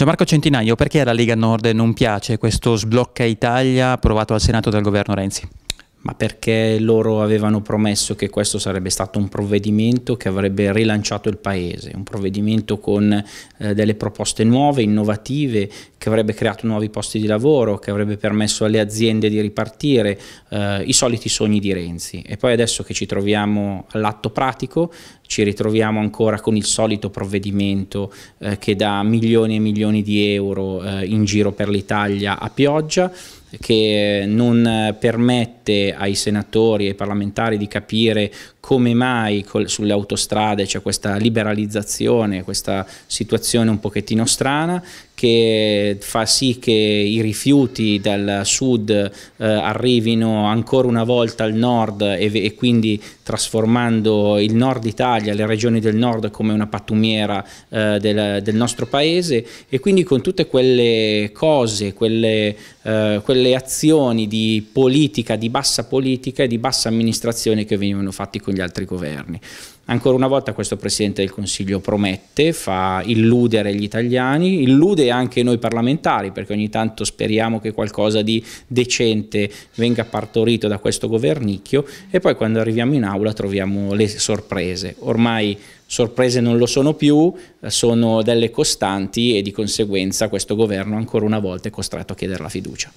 Gianmarco Centinaio, perché alla Lega Nord non piace questo sblocca Italia approvato al Senato dal governo Renzi? ma perché loro avevano promesso che questo sarebbe stato un provvedimento che avrebbe rilanciato il paese, un provvedimento con eh, delle proposte nuove, innovative, che avrebbe creato nuovi posti di lavoro, che avrebbe permesso alle aziende di ripartire, eh, i soliti sogni di Renzi. E poi adesso che ci troviamo all'atto pratico, ci ritroviamo ancora con il solito provvedimento eh, che dà milioni e milioni di euro eh, in giro per l'Italia a pioggia, che non permette ai senatori e ai parlamentari di capire come mai sulle autostrade c'è questa liberalizzazione, questa situazione un pochettino strana, che fa sì che i rifiuti dal sud eh, arrivino ancora una volta al nord e, e, quindi trasformando il nord Italia, le regioni del nord come una pattumiera eh, del, del, nostro paese e quindi con tutte quelle cose, quelle, eh, quelle azioni di politica, di bassa politica e di bassa amministrazione che venivano fatti con gli altri governi. Ancora una volta questo Presidente del Consiglio promette, fa illudere gli italiani, illude anche noi parlamentari, perché ogni tanto speriamo che qualcosa di decente venga partorito da questo governicchio e poi quando arriviamo in aula troviamo le sorprese. Ormai sorprese non lo sono più, sono delle costanti e di conseguenza questo governo ancora una volta è costretto a chiedere la fiducia.